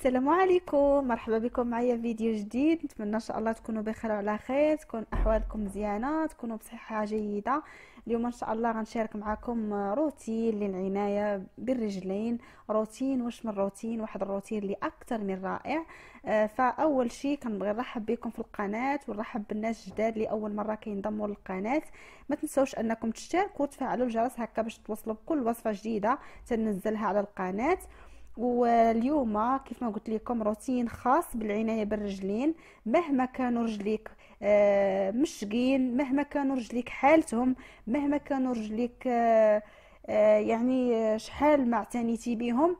السلام عليكم مرحبا بكم معايا فيديو جديد نتمنى ان شاء الله تكونوا بخير وعلى خير تكون احوالكم مزيانه تكونوا بصحه جيده اليوم ان شاء الله غنشارك معكم روتين للعنايه بالرجلين روتين واش من روتين واحد الروتين اللي اكثر من رائع آه، فاول شيء كنبغي نرحب بكم في القناه ونرحب بالناس الجداد اللي اول مره كينضموا للقناه ما تنساوش انكم تشتركوا وتفعلوا الجرس هكا باش توصلوا بكل وصفه جديده تنزلها على القناه واليوم آه، كيف ما قلت لكم روتين خاص بالعنايه بالرجلين مهما كانوا رجليك آه، مشقين مهما كانوا رجليك حالتهم مهما كانوا رجليك آه، يعني شحال ما اعتنيتي بهم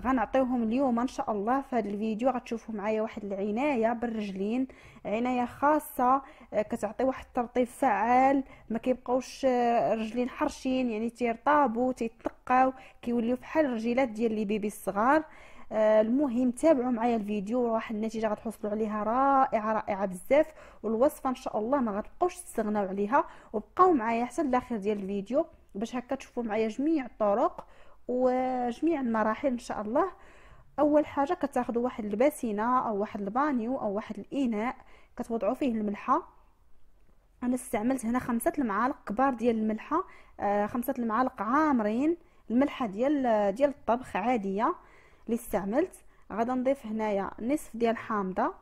غنعطيوهم اليوم ان شاء الله في هذا الفيديو غتشوفوا معايا واحد العنايه بالرجلين عنايه خاصه آه، كتعطي واحد الترطيب فعال ما كيبقاوش الرجلين آه، حرشين يعني تيرطابوا تيتقاو كيوليو بحال الرجيلات ديال لي بيبي الصغار آه، المهم تابعوا معايا الفيديو واحد النتيجه غتحصلوا عليها رائعه رائعه بزاف والوصفه ان شاء الله ما غتبقاوش تستغناو عليها وبقاو معايا حتى لاخر ديال الفيديو باش هكا تشوفوا معايا جميع الطرق وجميع المراحل ان شاء الله اول حاجه كتاخذوا واحد الباسينه او واحد البانيو او واحد الاناء كتوضعوا فيه الملحه انا استعملت هنا خمسة المعالق كبار ديال الملحه آه خمسة المعالق عامرين الملحه ديال ديال الطبخ عاديه اللي استعملت غدا نضيف هنايا نصف ديال حامضه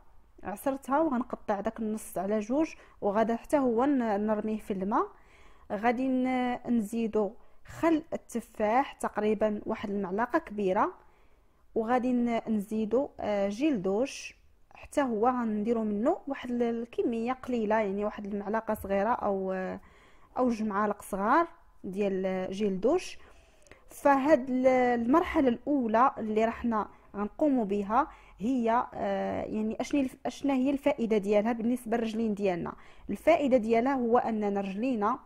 عصرتها وغنقطع داك النص على جوج وغدا حتى هو نرميه في الماء غادي نزيدو خل التفاح تقريبا واحد المعلقه كبيره وغادي نزيدو آه، جيل دوش حتى هو غنديرو منه واحد الكميه قليله يعني واحد المعلقه صغيره او آه، او جوج معالق صغار ديال آه، جيل دوش فهاد المرحله الاولى اللي رحنا غنقوموا بها هي يعني اشني اشنا هي الفائده ديالها بالنسبه للرجلين ديالنا الفائده ديالها هو اننا رجلينا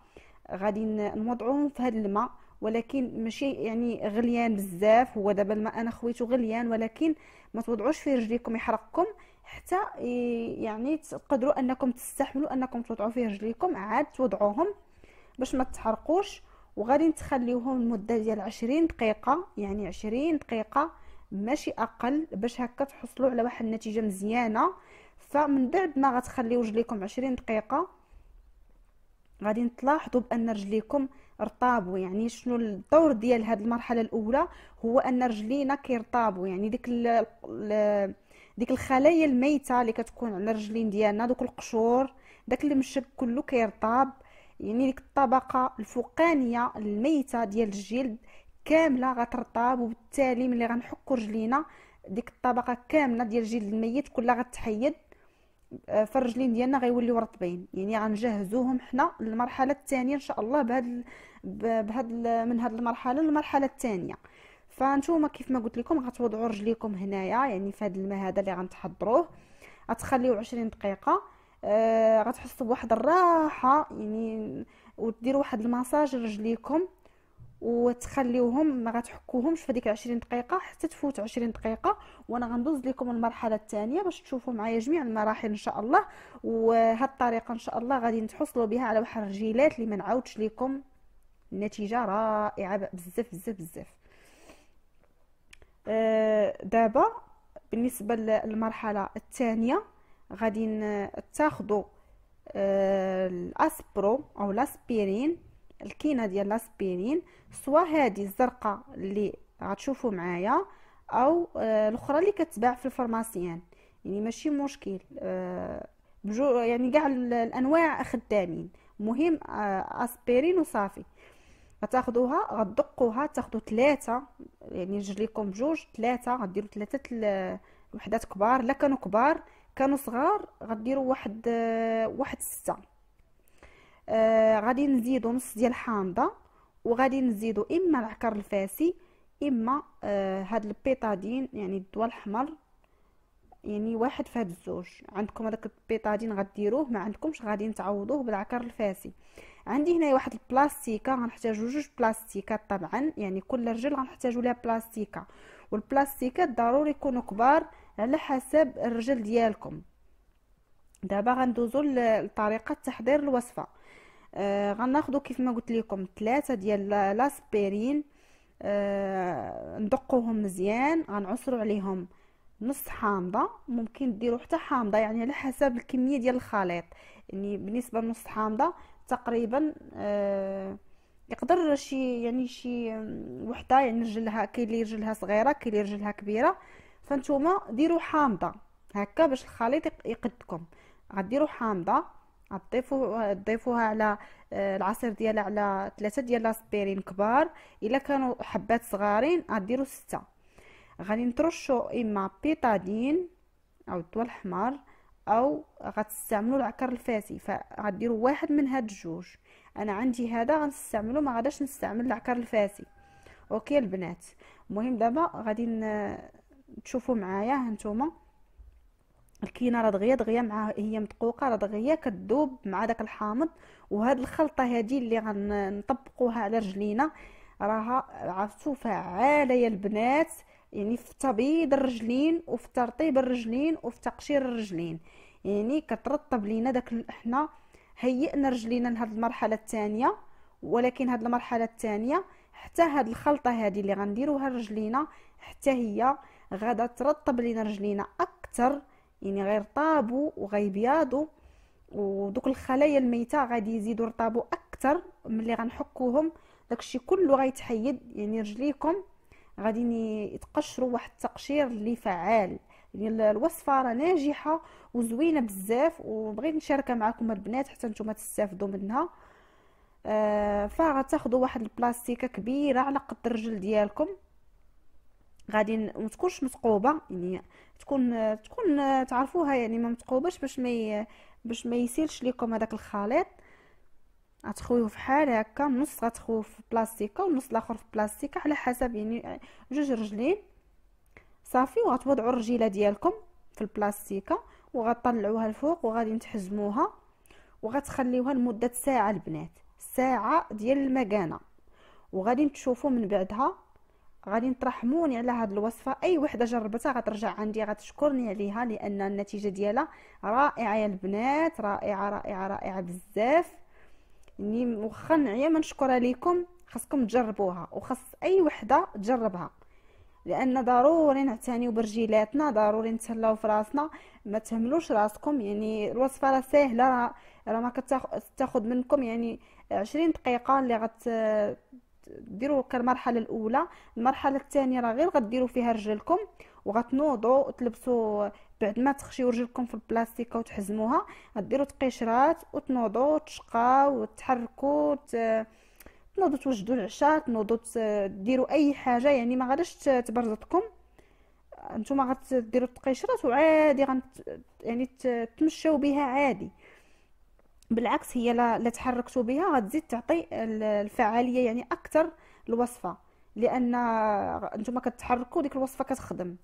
غادي نوضعوهم في هاد الماء ولكن ماشي يعني غليان بزاف هو دابا الماء انا خويته غليان ولكن ما توضعوش في رجليكم يحرقكم حتى يعني تقدروا انكم تستحملوا انكم توضعوا فيه رجليكم عاد توضعوهم باش ما تحرقوش وغادي تخليوهم لمده ديال 20 دقيقه يعني 20 دقيقه ماشي اقل باش هكا تحصلوا على واحد النتيجه مزيانه فمن بعد ما غتخليو رجليكم 20 دقيقه غادي تلاحظوا بان رجليكم رطابو يعني شنو الدور ديال هاد المرحله الاولى هو ان رجلينا كيرطابو يعني ديك ال ديك الخلايا الميته اللي كتكون على الرجلين ديالنا دوك القشور داك المشك كله كيرطاب يعني ديك الطبقه الفوقانيه الميته ديال الجلد كامله غترطاب وبالتالي ملي غنحكو رجلينا ديك الطبقه كامله ديال الجلد الميت كلها غتحيد آه، فرجلين ديالنا غيوليو رطبين يعني غنجهزوهم حنا للمرحله الثانيه ان شاء الله بهاد بهاد من هاد المرحله للمرحله الثانيه فانتوما كيف ما قلت لكم غتوضعوا رجليكم هنايا يعني في هاد الماء هذا اللي غنتحضروه غتخليوه 20 دقيقه آه غتحسوا بواحد الراحه يعني وديروا واحد المساج لرجليكم وتخليوهم ما غتحكوهمش في هذيك 20 دقيقه حتى تفوت 20 دقيقه وانا غندوز لكم المرحله الثانيه باش تشوفوا معايا جميع المراحل ان شاء الله وهاد الطريقه ان شاء الله غادي تحصلوا بها على واحد الرجيلات اللي ما نعاودش لكم النتيجه رائعه بزاف بزاف بزاف آه، دابا بالنسبه للمرحله الثانيه غادي تاخذوا آه، الاسبرو او الاسبيرين الكينه ديال لاسبيرين سوا هذه الزرقاء اللي غتشوفوا معايا او آه الاخرى اللي كتباع في الفرماسيان يعني ماشي مشكل آه بجو يعني كاع الانواع خدامين مهم آه اسبيرين وصافي غتاخذوها غتدقوها تاخذوا ثلاثه يعني رجليكم بجوج ثلاثه غديروا ثلاثه وحدات كبار لا كانوا كبار كانوا صغار غديروا واحد آه، واحد سته آه غادي نزيدو نص ديال حامضه وغادي نزيدو اما العكر الفاسي اما آه هاد البيتادين يعني الدواء الحمر يعني واحد في هاد الزوج عندكم هذاك البيتادين غديروه ما عندكمش غادي تعوضوه بالعكر الفاسي عندي هنا واحد البلاستيكه غنحتاجو جوج بلاستيكات طبعا يعني كل رجل غنحتاجو ليها بلاستيكه والبلاستيكات ضروري يكونوا كبار على حسب الرجل ديالكم دابا غندوزو لطريقه تحضير الوصفه آه غناخدو كيف ما قلت لكم ثلاثة ديال لاسبيرين آه ندقوهم مزيان غنعصرو عليهم نص حامضه ممكن ديروا حتى حامضه يعني على حسب الكميه ديال الخليط يعني بالنسبه لنص حامضه تقريبا آه يقدر شي يعني شي وحده يعني رجلها كاين اللي رجلها صغيره كاين اللي رجلها كبيره فانتوما ديروا حامضه هكا باش الخليط يقدكم غديروا حامضه غتضيفو ضيفوها على آه، العصير ديالها على ثلاثه ديال لاسبيرين كبار الا كانوا حبات صغارين غديرو سته غادي نترشو اما بيتادين او الدواء الحمر او غتستعملو العكر الفاسي فغديرو واحد من هاد الجوج انا عندي هذا غنستعملو ما غاداش نستعمل العكر الفاسي اوكي البنات المهم دابا غادي تشوفوا معايا هانتوما الكينه راه دغيا دغيا مع هي مدقوقه راه دغيا كذوب مع داك الحامض وهاد الخلطه هادي اللي غنطبقوها على رجلينا راها عرفتو فعاله يا البنات يعني في تبييض الرجلين وفي ترطيب الرجلين وفي تقشير الرجلين يعني كترطب لينا داك حنا هيئنا رجلينا لهاد المرحله الثانيه ولكن هاد المرحله الثانيه حتى هاد الخلطه هادي اللي غنديروها لرجلينا حتى هي غادا ترطب لينا رجلينا اكثر يعني غيرطابوا وغيبياضوا ودوك الخلايا الميته غادي يزيدوا رطابو اكثر ملي غنحكوهم داكشي كله غيتحيد يعني رجليكم غادي يتقشروا واحد التقشير اللي فعال يعني الوصفه راه ناجحه وزوينه بزاف وبغيت نشاركها معكم البنات حتى نتوما تستافدوا منها آه فغتاخذوا واحد البلاستيكه كبيره على قد الرجل ديالكم غادي ما تكونش مثقوبه يعني تكون تكون تعرفوها يعني ما مثقوباش باش ما باش ما يسيلش ليكم هذاك الخليط غتخويوه فحال هكا نص غتخويوه في بلاستيكه ونص الاخر في بلاستيكه على حسب يعني جوج رجلين صافي وغتوضعوا الرجيله ديالكم في البلاستيكه وغطلعوها الفوق وغادي تحزموها وغتخليوها لمده ساعه البنات ساعه ديال المكانه وغادي تشوفوا من بعدها غادي ترحموني على هاد الوصفه اي وحده جربتها غترجع عندي غتشكرني عليها لان النتيجه ديالها رائعه يا البنات رائعه رائعه رائعه بزاف يعني واخا نعيا ما نشكرها ليكم خاصكم تجربوها وخاص اي وحده تجربها لان ضروري نعتنيو برجيلاتنا ضروري نتهلاو في راسنا ما تهملوش راسكم يعني الوصفه راه ساهله راه ما كتاخذ منكم يعني عشرين دقيقه اللي غت ديروا كالمرحله الاولى المرحله الثانيه راه غير غديروا فيها رجلكم وغتنوضوا وتلبسوا بعد ما تخشيو رجلكم في البلاستيكه وتحزموها غديروا تقشرات وتنوضوا تشقاو وتحركوا ت... تنوضوا توجدوا العشاء تنوضوا ديروا اي حاجه يعني ما غاديش تبرزطكم نتوما غتديروا التقيشرات وعادي غن يعني تمشاو بها عادي بالعكس هي لا تحركتوا بها غتزيد تعطي الفعاليه يعني اكثر الوصفه لان نتوما كتحركوا ديك الوصفه كتخدم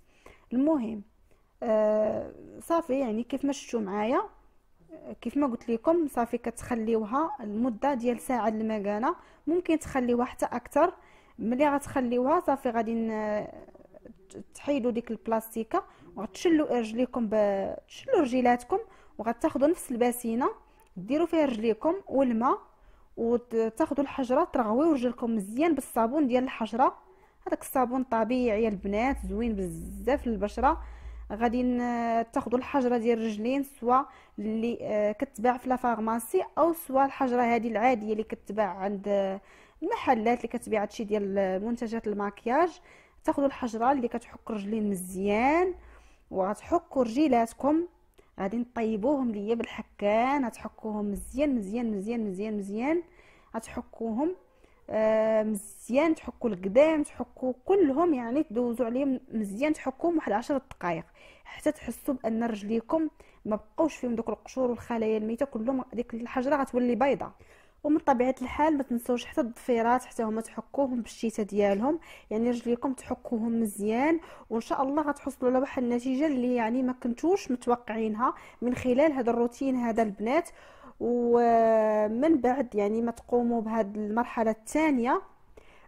المهم آه صافي يعني كيف ما شفتوا معايا كيف ما قلت لكم صافي كتخليوها المده ديال ساعه المكانه ممكن تخليوها حتى اكثر ملي غتخليوها صافي غادي تحيدوا ديك البلاستيكه وغتشلوا رجليكم ب... تشلوا رجيلاتكم وغتاخذوا نفس الباسينه ديروا فيها رجليكم والماء وتاخذوا الحجره ترغويو رجلكم مزيان بالصابون ديال الحجره هذاك الصابون طبيعي البنات زوين بزاف للبشره غادي تاخذوا الحجره ديال الرجلين سواء اللي آه، كتباع في فارماسي او سواء الحجره هذه العاديه اللي كتباع عند آه، المحلات اللي كتبيع هادشي ديال منتجات الماكياج تاخذوا الحجره اللي كتحك الرجلين مزيان وغتحكوا رجيلاتكم غادي نطيبوهم ليا بالحكان غتحكوهم مزيان مزيان مزيان مزيان مزيان غتحكوهم آه مزيان تحكو القدام تحكو كلهم يعني تدوزو عليهم مزيان تحكوهم واحد 10 دقائق حتى تحسوا بان رجليكم ما بقاوش فيهم دوك القشور والخلايا الميته كلهم ديك الحجره غتولي بيضه ومن طبيعه الحال ما تنسوش حتى الضفيرات حتى هما تحكوهم بالشيته ديالهم يعني رجليكم تحكوهم مزيان وان شاء الله غتحصلوا على واحد النتيجه اللي يعني ما كنتوش متوقعينها من خلال هذا الروتين هذا البنات ومن بعد يعني ما تقوموا بهذه المرحله الثانيه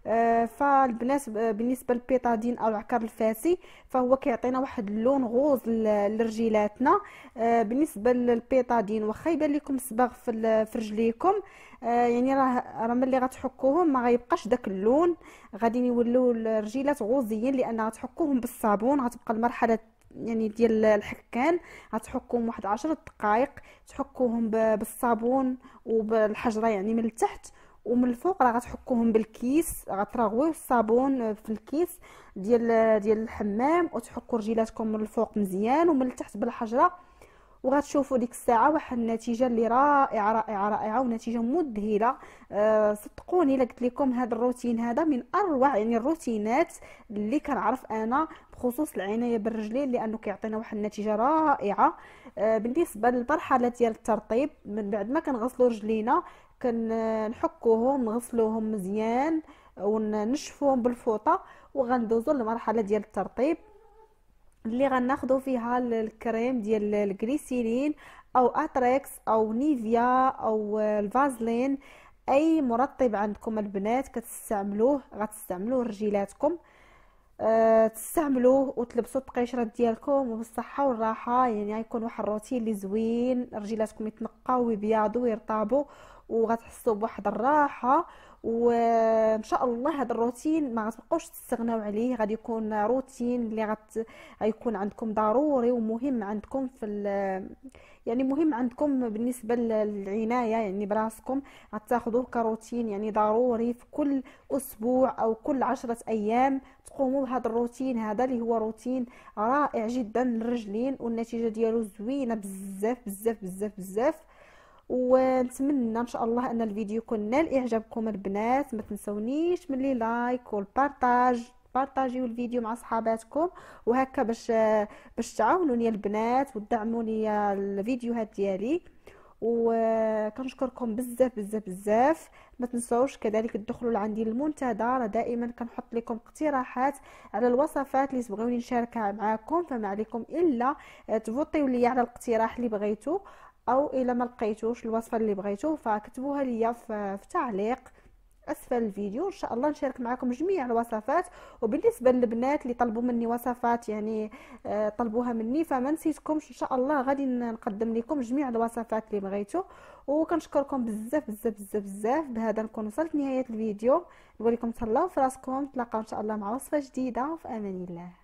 آه، فالبنات آه، بالنسبه للبيتادين او العكر الفاسي فهو كيعطينا واحد اللون غوز لرجيلاتنا آه، بالنسبه للبيتادين واخا يبان لكم صباغ في رجليكم يعني راه راه ملي غتحكوهم ما غيبقاش داك اللون غادي يوليو الرجيلات غوزيين لان غتحكوهم بالصابون غتبقى المرحله يعني ديال الحكان غتحكوهم واحد 10 دقائق تحكوهم بالصابون وبالحجره يعني من التحت ومن الفوق راه غتحكوهم بالكيس غتراغويه الصابون آه، في الكيس ديال آه، ديال الحمام وتحكوا رجيلاتكم من الفوق مزيان ومن التحت بالحجره وغتشوفوا ديك الساعه واحد النتيجه اللي رائعه رائعه رائعه ونتيجه مذهله أه صدقوني الا قلت لكم هذا الروتين هذا من اروع يعني الروتينات اللي كنعرف انا بخصوص العنايه بالرجلين لانه كيعطينا واحد النتيجه رائعه أه بالنسبه للمرحله ديال الترطيب من بعد ما كنغسلوا رجلينا كنحكوهم نغسلوهم مزيان ونشفوهم بالفوطه وغندوزوا للمرحله ديال الترطيب اللي غناخذوا فيها الكريم ديال الجليسيرين او اتريكس او نيفيا او الفازلين اي مرطب عندكم البنات كتستعملوه غتستعملوه رجيلاتكم أه تستعملوه وتلبسوا التقيشرات ديالكم وبالصحه والراحه يعني غيكون واحد الروتين اللي زوين رجيلاتكم يتنقاو ويبيضوا ويرطبوا وغتحسوا بواحد الراحه وان شاء الله هذا الروتين ما غتبقاوش تستغناو عليه غادي يكون روتين اللي غت... غيكون عندكم ضروري ومهم عندكم في ال... يعني مهم عندكم بالنسبه للعنايه يعني براسكم غتاخذوه كروتين يعني ضروري في كل اسبوع او كل عشرة ايام تقوموا بهذا الروتين هذا اللي هو روتين رائع جدا للرجلين والنتيجه ديالو زوينه بزاف بزاف بزاف بزاف ونتمنى ان شاء الله ان الفيديو يكون نال اعجابكم البنات ما تنسونيش ملي لايك والبارطاج بارطاجيو الفيديو مع صحاباتكم وهكا باش باش تعاونوني البنات ودعموني الفيديوهات ديالي وكنشكركم بزاف بزاف بزاف ما تنسوش كذلك تدخلوا لعندي المنتدى راه دائما كنحط لكم اقتراحات على الوصفات اللي تبغيوني نشاركها معاكم فما عليكم الا تفوتيو لي على الاقتراح اللي بغيتو او الا ما لقيتوش الوصفه اللي بغيتو فكتبوها ليا في تعليق اسفل الفيديو ان شاء الله نشارك معكم جميع الوصفات وبالنسبه للبنات اللي طلبوا مني وصفات يعني آه، طلبوها مني فما نسيتكمش ان شاء الله غادي نقدم لكم جميع الوصفات اللي بغيتو وكنشكركم بزاف بزاف بزاف بزاف بهذا نكون وصلت نهايه الفيديو نوريكم تهلاو في راسكم نتلاقاو ان شاء الله مع وصفه جديده في امان الله